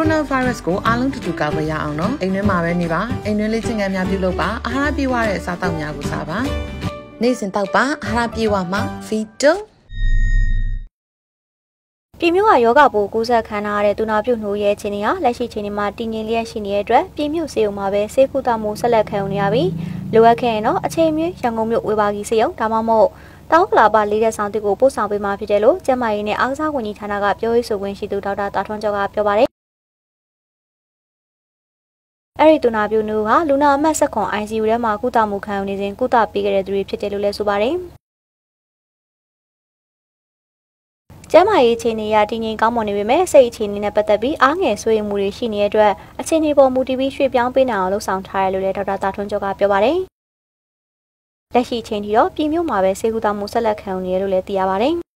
ရိုနာဗိုင်းရပ်စ်ကိုအားလုံးတူတူကာကွယ်ရအောင်နော်အိမ်တွင်းမှာပဲနေပါအိမ်တွင်းလေ့ကျင့်ခန်းများပြုလုပ်ပါအာဟာရပြည့်ဝတဲ့အစားအသောက်များကိုစားပါနေ့စဉ်တောက်ပါအာဟာရပြည့်ဝမှ Vito ပြည်မြို့ကယောဂပိုးကူးစက်ခံရတဲ့သူနာပြုနှိုးရဲခြင်းတွေဟာလက်ရှိချိန်မှာတည်ငြိမ်လျက်ရှိနေတဲ့အတွက်ပြည်မြို့စေုံမှာပဲစေကုသမှုဆက်လက်ခံနေရပြီးလိုအပ်ခဲ့ရင်တော့အချိန်မြင့်ရန်ကုန်မြို့ဝေဘာဂီစေုံဒါမှမဟုတ်တောက်ကလာပါလေးတဲ့ဆောင်တွေကိုပို့ဆောင်ပေးမှာဖြစ်တယ်လို့ကျမရင်းနဲ့အားကစားဝန်ကြီးဌာနကပြောရေးဆိုခွင့်ရှိသူဒေါက်တာတာထွန်းကျော်ကပြောပါတယ်အဲ့ဒီသူနာပြုနှူးကလူနာအမှတ်ဆက်ခွန် ICU ထဲမှာကုသမှုခံယူနေစဉ်ကုသပေးခဲ့တဲ့သူတွေဖြစ်တယ်လို့လည်းဆိုပါတယ်ကျန်းမာရေးအခြေအနေအရတည်ငြိမ်ကောင်းမွန်နေပေမဲ့စိတ်အခြေအနေနဲ့ပတ်သက်ပြီးအားငယ်ဆွေးရမှုတွေရှိနေတဲ့အတွက်အခြေအနေပေါ်မူတည်ပြီးရွှေ့ပြောင်းပေးနိုင်အောင်လှုံ့ဆော်ထားတယ်လို့လည်းဒေါက်တာတာထွန်းကျော်ကပြောပါတယ်။လက်ရှိအချိန်ထိတော့ပြည်မြို့မှာပဲဆေးကုသမှုဆက်လက်ခံနေရလို့လည်းသိရပါတယ်။